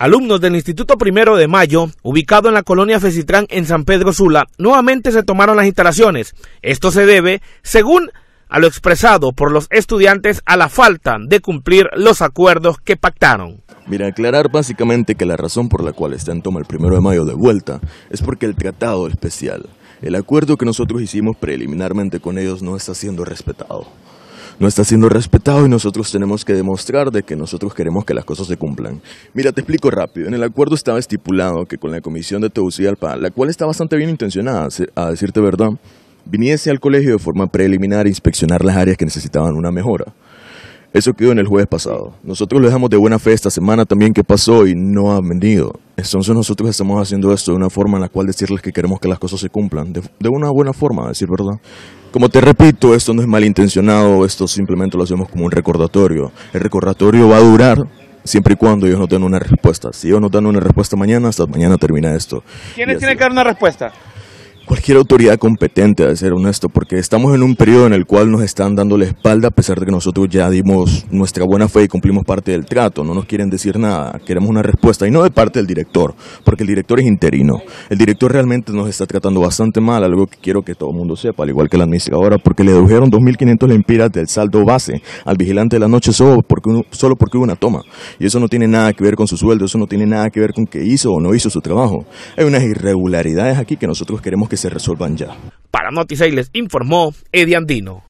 Alumnos del Instituto Primero de Mayo, ubicado en la colonia Fecitrán en San Pedro Sula, nuevamente se tomaron las instalaciones. Esto se debe, según a lo expresado por los estudiantes, a la falta de cumplir los acuerdos que pactaron. Mira, aclarar básicamente que la razón por la cual están tomando toma el Primero de Mayo de vuelta es porque el Tratado Especial, el acuerdo que nosotros hicimos preliminarmente con ellos, no está siendo respetado no está siendo respetado y nosotros tenemos que demostrar de que nosotros queremos que las cosas se cumplan. Mira, te explico rápido. En el acuerdo estaba estipulado que con la comisión de Tegucigalpa, la cual está bastante bien intencionada, a decirte verdad, viniese al colegio de forma preliminar a inspeccionar las áreas que necesitaban una mejora. Eso quedó en el jueves pasado. Nosotros lo dejamos de buena fe esta semana también que pasó y no ha venido. Entonces nosotros estamos haciendo esto de una forma en la cual decirles que queremos que las cosas se cumplan, de una buena forma, a decir verdad. Como te repito, esto no es malintencionado, esto simplemente lo hacemos como un recordatorio. El recordatorio va a durar siempre y cuando ellos no den una respuesta. Si ellos no dan una respuesta mañana, hasta mañana termina esto. ¿Quiénes tienen que dar una respuesta? cualquier autoridad competente, a ser honesto, porque estamos en un periodo en el cual nos están dando la espalda a pesar de que nosotros ya dimos nuestra buena fe y cumplimos parte del trato, no nos quieren decir nada, queremos una respuesta y no de parte del director, porque el director es interino. El director realmente nos está tratando bastante mal, algo que quiero que todo el mundo sepa, al igual que la administradora, porque le dedujeron 2.500 lempiras del saldo base al vigilante de la noche solo porque, solo porque hubo una toma. Y eso no tiene nada que ver con su sueldo, eso no tiene nada que ver con que hizo o no hizo su trabajo. Hay unas irregularidades aquí que nosotros queremos que se resuelvan ya. Para y les informó Eddie Andino.